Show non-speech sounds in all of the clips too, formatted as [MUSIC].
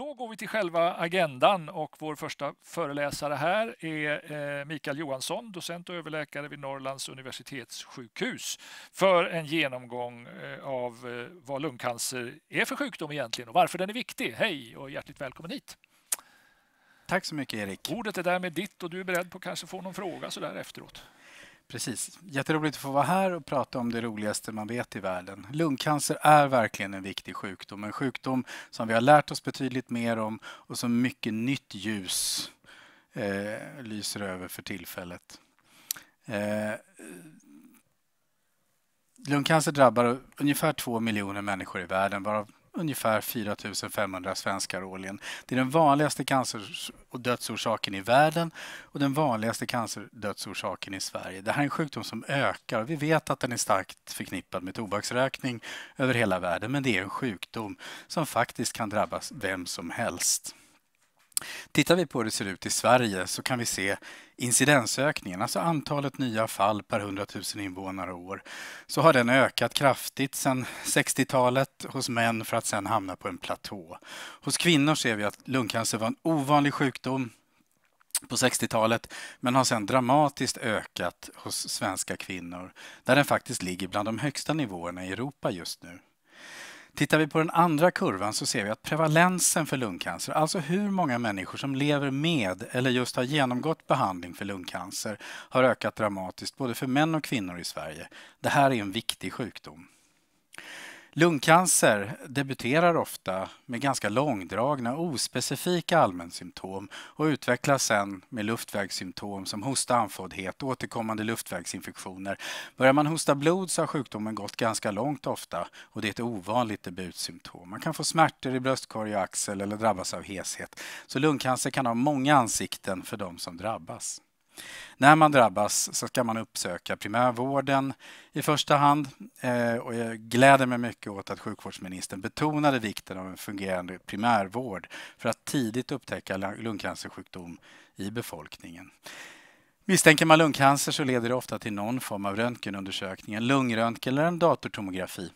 Då går vi till själva agendan och vår första föreläsare här är eh, Mikael Johansson, docent och överläkare vid Norrlands universitetssjukhus för en genomgång eh, av eh, vad lungcancer är för sjukdom egentligen och varför den är viktig. Hej och hjärtligt välkommen hit! Tack så mycket Erik! Ordet är därmed ditt och du är beredd på att kanske få någon fråga så där efteråt. Precis. Jätteroligt att få vara här och prata om det roligaste man vet i världen. Lungcancer är verkligen en viktig sjukdom, en sjukdom som vi har lärt oss betydligt mer om och som mycket nytt ljus eh, lyser över för tillfället. Eh, lungcancer drabbar ungefär två miljoner människor i världen varav ungefär 4 500 svenskar årligen. Det är den vanligaste cancer och dödsorsaken i världen och den vanligaste cancerdödsorsaken i Sverige. Det här är en sjukdom som ökar. Vi vet att den är starkt förknippad med tobaksrökning över hela världen men det är en sjukdom som faktiskt kan drabbas vem som helst. Tittar vi på hur det ser ut i Sverige så kan vi se incidensökningen, alltså antalet nya fall per 100 000 invånare och år, så har den ökat kraftigt sedan 60-talet hos män för att sedan hamna på en platå. Hos kvinnor ser vi att lungcancer var en ovanlig sjukdom på 60-talet men har sedan dramatiskt ökat hos svenska kvinnor där den faktiskt ligger bland de högsta nivåerna i Europa just nu. Tittar vi på den andra kurvan så ser vi att prevalensen för lungcancer, alltså hur många människor som lever med eller just har genomgått behandling för lungcancer, har ökat dramatiskt både för män och kvinnor i Sverige. Det här är en viktig sjukdom. Lungcancer debuterar ofta med ganska långdragna ospecifika allmänsymptom och utvecklas sen med luftvägssymptom som hosta, andfåddhet, och återkommande luftvägsinfektioner. Börjar man hosta blod så har sjukdomen gått ganska långt ofta och det är ett ovanligt debutsymptom. Man kan få smärtor i bröstkorg och axel eller drabbas av heshet. Så lungcancer kan ha många ansikten för de som drabbas. När man drabbas så ska man uppsöka primärvården i första hand. Eh, och jag gläder mig mycket åt att sjukvårdsministern betonade vikten av en fungerande primärvård för att tidigt upptäcka lungcancersjukdom i befolkningen. Misstänker man lungcancer så leder det ofta till någon form av röntgenundersökning, en lungröntgen eller en datortomografi.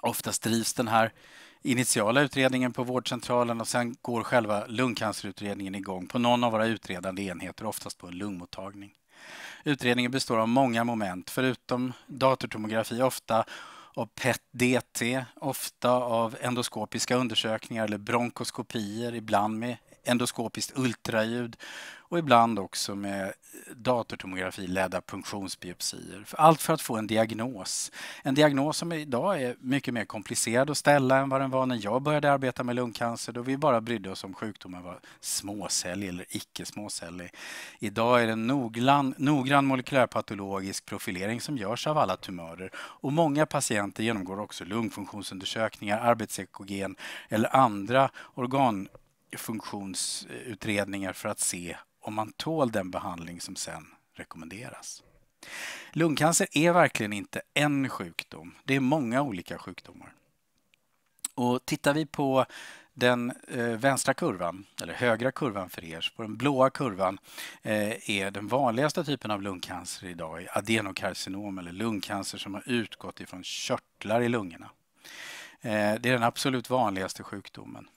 Oftast drivs den här initiala utredningen på vårdcentralen och sen går själva lungcancerutredningen igång på någon av våra utredande enheter, oftast på en lungmottagning. Utredningen består av många moment, förutom datortomografi ofta av PET-DT, ofta av endoskopiska undersökningar eller bronkoskopier, ibland med endoskopiskt ultraljud och ibland också med datortomografi-ledda punktionsbiopsier. Allt för att få en diagnos. En diagnos som idag är mycket mer komplicerad att ställa än vad den var när jag började arbeta med lungcancer då vi bara brydde oss om sjukdomen var småcellig eller icke-småcellig. Idag är det en noggrann, noggrann molekylärpatologisk profilering som görs av alla tumörer och många patienter genomgår också lungfunktionsundersökningar, arbetsekogen eller andra organ funktionsutredningar för att se om man tål den behandling som sen rekommenderas. Lungcancer är verkligen inte en sjukdom. Det är många olika sjukdomar. Och tittar vi på den eh, vänstra kurvan, eller högra kurvan för er, på den blåa kurvan eh, är den vanligaste typen av lungcancer idag adenokarcinom eller lungcancer som har utgått ifrån körtlar i lungorna. Eh, det är den absolut vanligaste sjukdomen.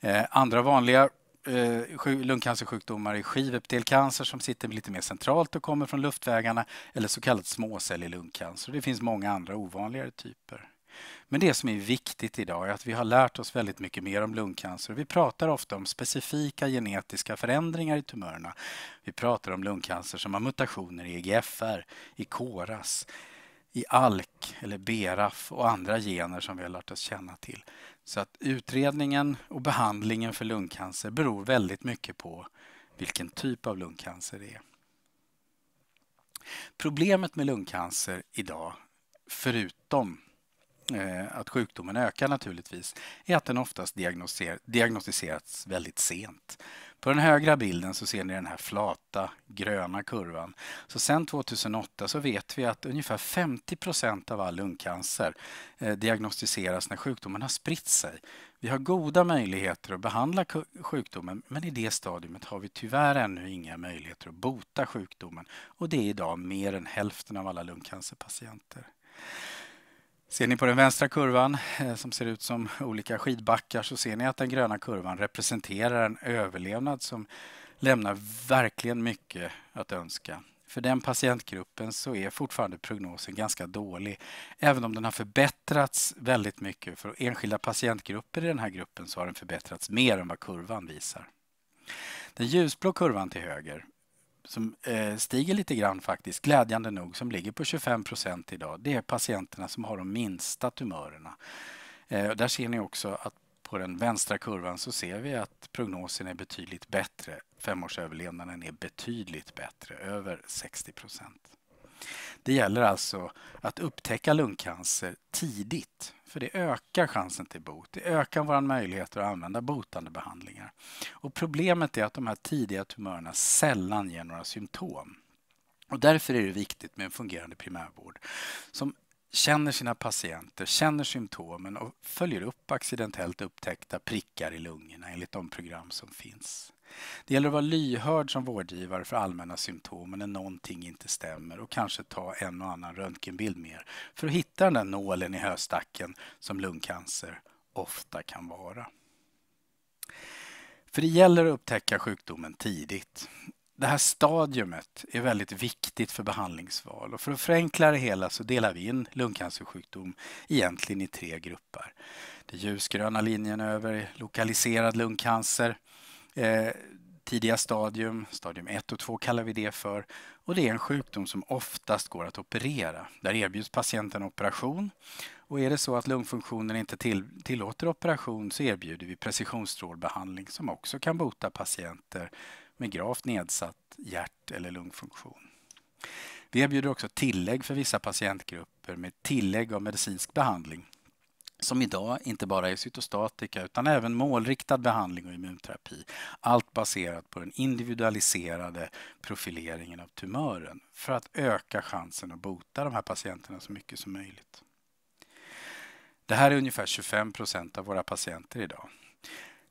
Eh, andra vanliga eh, lungcancersjukdomar är skivepitelcancer som sitter lite mer centralt och kommer från luftvägarna eller så kallad småcellig lungcancer. Det finns många andra ovanligare typer. Men det som är viktigt idag är att vi har lärt oss väldigt mycket mer om lungcancer. Vi pratar ofta om specifika genetiska förändringar i tumörerna. Vi pratar om lungcancer som har mutationer i EGFR, i KRAS, i alk eller BRAF och andra gener som vi har lärt oss känna till. Så att utredningen och behandlingen för lungcancer beror väldigt mycket på vilken typ av lungcancer det är. Problemet med lungcancer idag, förutom eh, att sjukdomen ökar naturligtvis, är att den oftast diagnostiserats väldigt sent. På den högra bilden så ser ni den här flata gröna kurvan. Så sen 2008 så vet vi att ungefär 50 procent av all lungcancer eh, diagnostiseras när sjukdomen har spritt sig. Vi har goda möjligheter att behandla sjukdomen men i det stadiet har vi tyvärr ännu inga möjligheter att bota sjukdomen och det är idag mer än hälften av alla lungcancerpatienter. Ser ni på den vänstra kurvan eh, som ser ut som olika skidbackar så ser ni att den gröna kurvan representerar en överlevnad som lämnar verkligen mycket att önska. För den patientgruppen så är fortfarande prognosen ganska dålig. Även om den har förbättrats väldigt mycket för enskilda patientgrupper i den här gruppen så har den förbättrats mer än vad kurvan visar. Den ljusblå kurvan till höger som eh, stiger lite grann faktiskt, glädjande nog, som ligger på 25 procent idag, det är patienterna som har de minsta tumörerna. Eh, där ser ni också att på den vänstra kurvan så ser vi att prognosen är betydligt bättre. Femårsöverlevnaden är betydligt bättre, över 60 procent. Det gäller alltså att upptäcka lungcancer tidigt för det ökar chansen till bot. Det ökar våra möjligheter att använda botande behandlingar. Och problemet är att de här tidiga tumörerna sällan ger några symptom. Och därför är det viktigt med en fungerande primärvård som känner sina patienter, känner symptomen och följer upp accidentellt upptäckta prickar i lungorna enligt de program som finns. Det gäller att vara lyhörd som vårdgivare för allmänna symptom när någonting inte stämmer och kanske ta en och annan röntgenbild mer för att hitta den där nålen i höstacken som lungcancer ofta kan vara. För det gäller att upptäcka sjukdomen tidigt. Det här stadiumet är väldigt viktigt för behandlingsval och för att förenkla det hela så delar vi in lungcancersjukdom egentligen i tre grupper. Den ljusgröna linjen över lokaliserad lungcancer, Eh, tidiga stadium, stadium 1 och 2 kallar vi det för. Och det är en sjukdom som oftast går att operera. Där erbjuds patienten operation. Och är det så att lungfunktionen inte till, tillåter operation så erbjuder vi precisionsstrålbehandling som också kan bota patienter med gravt nedsatt hjärt eller lungfunktion. Vi erbjuder också tillägg för vissa patientgrupper med tillägg av medicinsk behandling som idag inte bara är cytostatika utan även målriktad behandling och immunterapi. Allt baserat på den individualiserade profileringen av tumören för att öka chansen att bota de här patienterna så mycket som möjligt. Det här är ungefär 25 procent av våra patienter idag.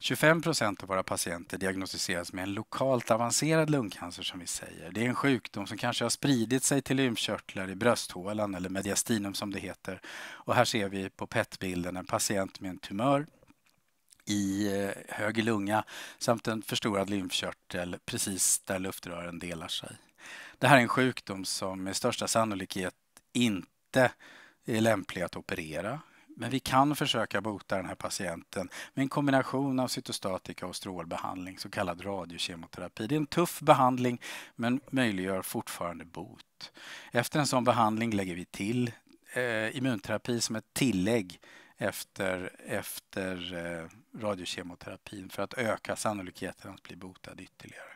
25 procent av våra patienter diagnostiseras med en lokalt avancerad lungcancer som vi säger. Det är en sjukdom som kanske har spridit sig till lymfkörtlar i brösthålan eller mediastinum som det heter. Och här ser vi på PET-bilden en patient med en tumör i eh, höger lunga samt en förstorad lymfkörtel precis där luftrören delar sig. Det här är en sjukdom som med största sannolikhet inte är lämplig att operera men vi kan försöka bota den här patienten med en kombination av cytostatika och strålbehandling, så kallad radiokemoterapi. Det är en tuff behandling men möjliggör fortfarande bot. Efter en sån behandling lägger vi till eh, immunterapi som ett tillägg efter, efter eh, radiokemoterapin för att öka sannolikheten att bli botad ytterligare.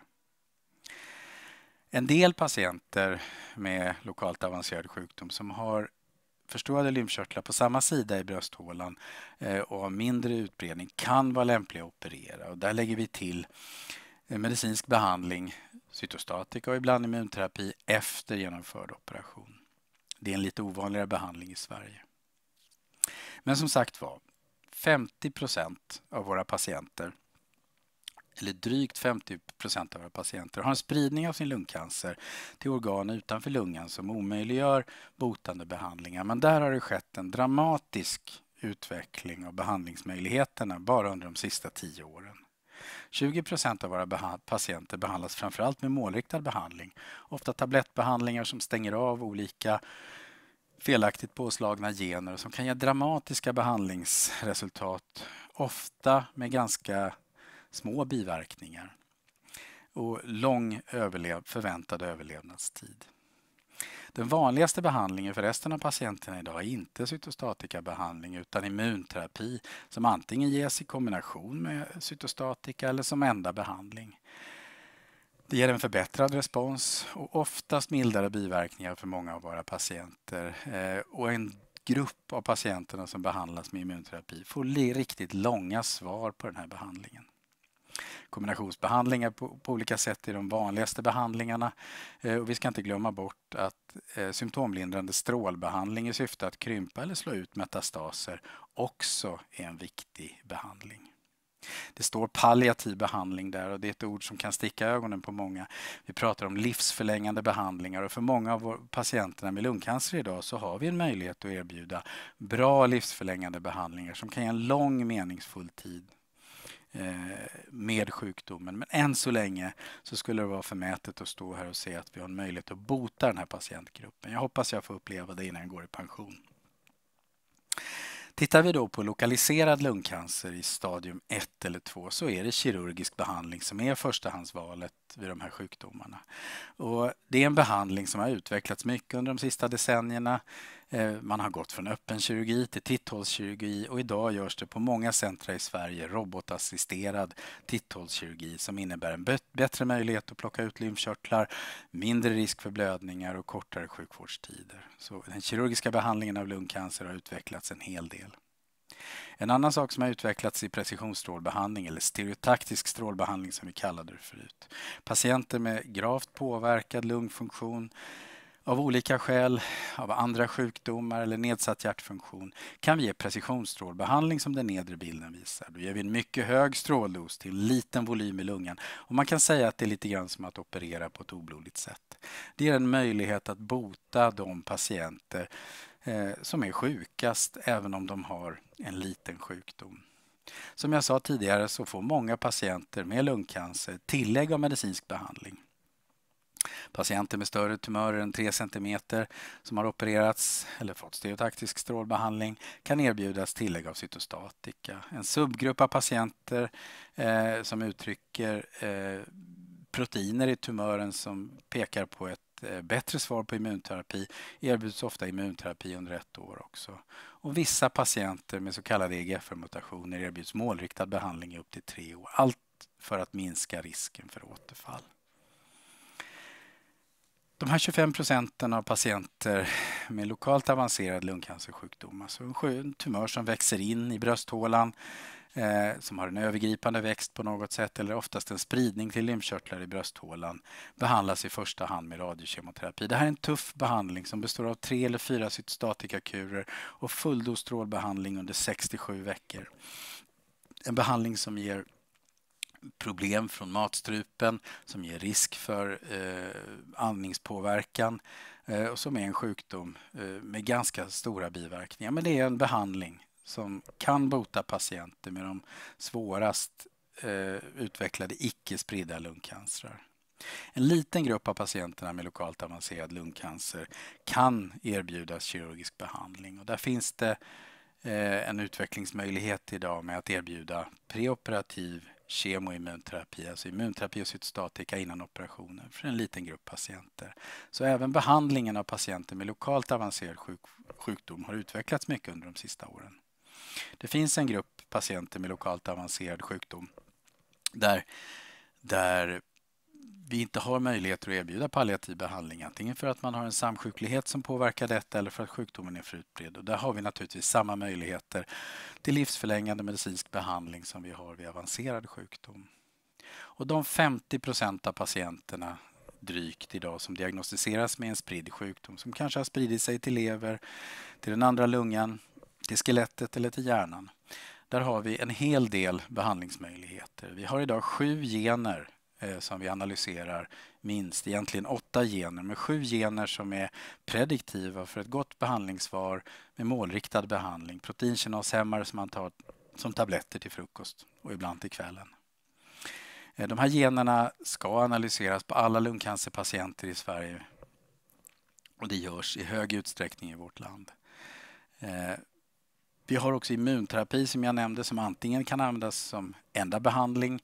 En del patienter med lokalt avancerad sjukdom som har förstorade lymfkörtlar på samma sida i brösthålan eh, och har mindre utbredning kan vara lämpliga att operera. Och där lägger vi till eh, medicinsk behandling, cytostatika och ibland immunterapi efter genomförd operation. Det är en lite ovanligare behandling i Sverige. Men som sagt var, 50 av våra patienter eller drygt 50 procent av våra patienter har en spridning av sin lungcancer till organ utanför lungan som omöjliggör botande behandlingar. Men där har det skett en dramatisk utveckling av behandlingsmöjligheterna bara under de sista tio åren. 20 procent av våra patienter behandlas framförallt med målriktad behandling. Ofta tablettbehandlingar som stänger av olika felaktigt påslagna gener som kan ge dramatiska behandlingsresultat. Ofta med ganska små biverkningar och lång överlev förväntad överlevnadstid. Den vanligaste behandlingen för resten av patienterna idag är inte cytostatikabehandling utan immunterapi som antingen ges i kombination med cytostatika eller som enda behandling. Det ger en förbättrad respons och oftast mildare biverkningar för många av våra patienter. Eh, och en grupp av patienterna som behandlas med immunterapi får riktigt långa svar på den här behandlingen. Kombinationsbehandlingar på, på olika sätt i de vanligaste behandlingarna. Eh, och vi ska inte glömma bort att eh, symptomlindrande strålbehandling i syfte att krympa eller slå ut metastaser också är en viktig behandling. Det står palliativ behandling där och det är ett ord som kan sticka ögonen på många. Vi pratar om livsförlängande behandlingar och för många av patienterna med lungcancer idag så har vi en möjlighet att erbjuda bra livsförlängande behandlingar som kan ge en lång meningsfull tid Eh, med sjukdomen. Men än så länge så skulle det vara förmätet att stå här och se att vi har en möjlighet att bota den här patientgruppen. Jag hoppas jag får uppleva det innan jag går i pension. Tittar vi då på lokaliserad lungcancer i stadium 1 eller 2 så är det kirurgisk behandling som är förstahandsvalet vid de här sjukdomarna. Och det är en behandling som har utvecklats mycket under de sista decennierna. Eh, man har gått från öppen kirurgi till titthålskirurgi och idag görs det på många centra i Sverige robotassisterad titthålskirurgi som innebär en bättre möjlighet att plocka ut lymfkörtlar, mindre risk för blödningar och kortare sjukvårdstider. Så den kirurgiska behandlingen av lungcancer har utvecklats en hel del. En annan sak som har utvecklats i precisionsstrålbehandling, eller stereotaktisk strålbehandling som vi kallade det förut. Patienter med gravt påverkad lungfunktion av olika skäl, av andra sjukdomar eller nedsatt hjärtfunktion kan vi ge precisionsstrålbehandling som den nedre bilden visar. Då ger vi en mycket hög stråldos till liten volym i lungan och man kan säga att det är lite grann som att operera på ett oblodigt sätt. Det ger en möjlighet att bota de patienter eh, som är sjukast även om de har en liten sjukdom. Som jag sa tidigare så får många patienter med lungcancer tillägg av medicinsk behandling. Patienter med större tumörer än 3 cm som har opererats eller fått stereotaktisk strålbehandling kan erbjudas tillägg av cytostatika. En subgrupp av patienter eh, som uttrycker eh, proteiner i tumören som pekar på ett eh, bättre svar på immunterapi erbjuds ofta immunterapi under ett år också. Och vissa patienter med så kallade EGFR-mutationer erbjuds målriktad behandling i upp till tre år. Allt för att minska risken för återfall de här 25 procenten av patienter med lokalt avancerad lungcancersjukdom, alltså en tumör som växer in i brösthålan, eh, som har en övergripande växt på något sätt eller oftast en spridning till lymfkörtlar i brösthålan, behandlas i första hand med radiokemoterapi. Det här är en tuff behandling som består av tre eller fyra cytostatikakurer och fulldos strålbehandling under 67 veckor. En behandling som ger problem från matstrupen som ger risk för eh, andningspåverkan eh, och som är en sjukdom eh, med ganska stora biverkningar. Men det är en behandling som kan bota patienter med de svårast utvecklade icke spridda lungcancer. En liten grupp av patienterna med lokalt avancerad lungcancer kan erbjudas kirurgisk behandling och där finns det Eh, en utvecklingsmöjlighet idag med att erbjuda preoperativ kemoimmunterapi, alltså immunterapi och cytostatika innan operationen för en liten grupp patienter. Så även behandlingen av patienter med lokalt avancerad sjukdom har utvecklats mycket under de sista åren. Det finns en grupp patienter med lokalt avancerad sjukdom där, där vi inte har möjlighet att erbjuda palliativ behandling, antingen för att man har en samsjuklighet som påverkar detta eller för att sjukdomen är för utbredd. Och där har vi naturligtvis samma möjligheter till livsförlängande medicinsk behandling som vi har vid avancerad sjukdom. Och de 50 procent av patienterna drygt idag som diagnostiseras med en spridd sjukdom som kanske har spridit sig till lever, till den andra lungan, till skelettet eller till hjärnan. Där har vi en hel del behandlingsmöjligheter. Vi har idag sju gener Eh, som vi analyserar minst, egentligen åtta gener, men sju gener som är prediktiva för ett gott behandlingsvar med målriktad behandling. Proteinkinashämmare som man tar som tabletter till frukost och ibland till kvällen. Eh, de här generna ska analyseras på alla lungcancerpatienter i Sverige och det görs i hög utsträckning i vårt land. Eh, vi har också immunterapi som jag nämnde som antingen kan användas som enda behandling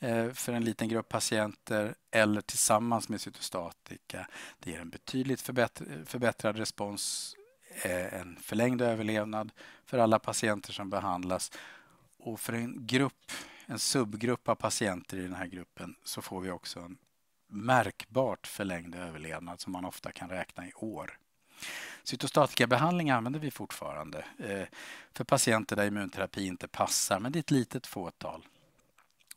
Eh, för en liten grupp patienter eller tillsammans med cytostatika. Det ger en betydligt förbättrad respons, eh, en förlängd överlevnad för alla patienter som behandlas. Och för en grupp, en subgrupp av patienter i den här gruppen så får vi också en märkbart förlängd överlevnad som man ofta kan räkna i år. Cytostatikabehandling använder vi fortfarande eh, för patienter där immunterapi inte passar, men det är ett litet fåtal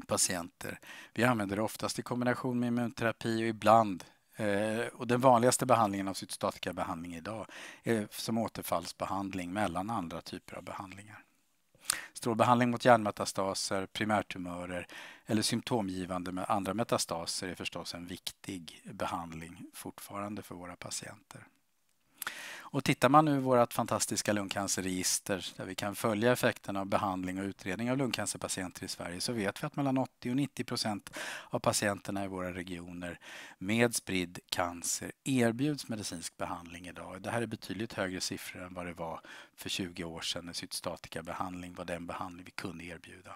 patienter. Vi använder det oftast i kombination med immunterapi och ibland eh, och den vanligaste behandlingen av cytostatikabehandling idag är som återfallsbehandling mellan andra typer av behandlingar. Strålbehandling mot hjärnmetastaser, primärtumörer eller symptomgivande med andra metastaser är förstås en viktig behandling fortfarande för våra patienter. Och tittar man nu i vårt fantastiska lungcancerregister där vi kan följa effekterna av behandling och utredning av lungcancerpatienter i Sverige så vet vi att mellan 80 och 90 procent av patienterna i våra regioner med spridd cancer erbjuds medicinsk behandling idag. Det här är betydligt högre siffror än vad det var för 20 år sedan när cytostatikabehandling var den behandling vi kunde erbjuda.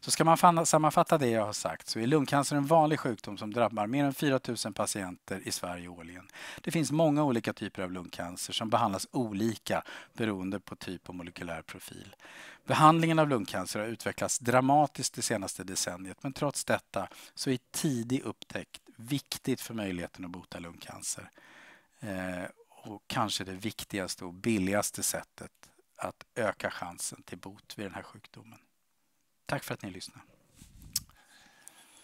Så ska man sammanfatta det jag har sagt så är lungcancer en vanlig sjukdom som drabbar mer än 4 000 patienter i Sverige årligen. Det finns många olika typer av lungcancer som behandlas olika beroende på typ och molekylär profil. Behandlingen av lungcancer har utvecklats dramatiskt det senaste decenniet men trots detta så är tidig upptäckt viktigt för möjligheten att bota lungcancer. Eh, och kanske det viktigaste och billigaste sättet att öka chansen till bot vid den här sjukdomen. Tack för att ni lyssnar.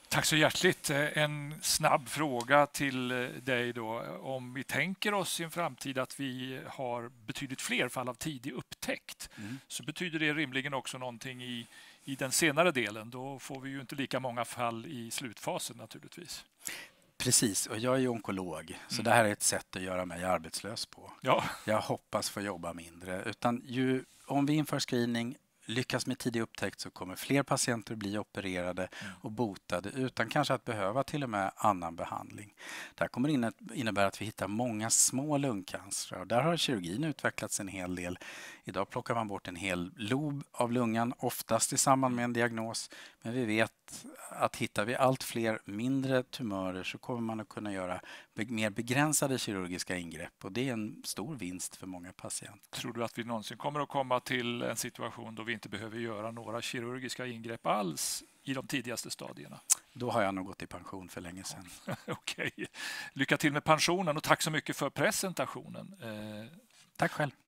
Tack så hjärtligt. Eh, en snabb fråga till eh, dig då. Om vi tänker oss i en framtid att vi har betydligt fler fall av tidig upptäckt, mm. så betyder det rimligen också någonting i, i den senare delen. Då får vi ju inte lika många fall i slutfasen naturligtvis. Precis, och jag är onkolog, så mm. det här är ett sätt att göra mig arbetslös på. Ja. Jag hoppas få jobba mindre. Utan ju, om vi inför screening lyckas med tidig upptäckt så kommer fler patienter bli opererade mm. och botade utan kanske att behöva till och med annan behandling. Det här kommer innebära att vi hittar många små lungcancer. och där har kirurgin utvecklats en hel del Idag plockar man bort en hel lob av lungan, oftast i samband med en diagnos. Men vi vet att hittar vi allt fler mindre tumörer så kommer man att kunna göra mer begränsade kirurgiska ingrepp och det är en stor vinst för många patienter. Tror du att vi någonsin kommer att komma till en situation då vi inte behöver göra några kirurgiska ingrepp alls i de tidigaste stadierna? Då har jag nog gått i pension för länge sedan. [LAUGHS] Okej. Lycka till med pensionen och tack så mycket för presentationen. Eh, tack själv.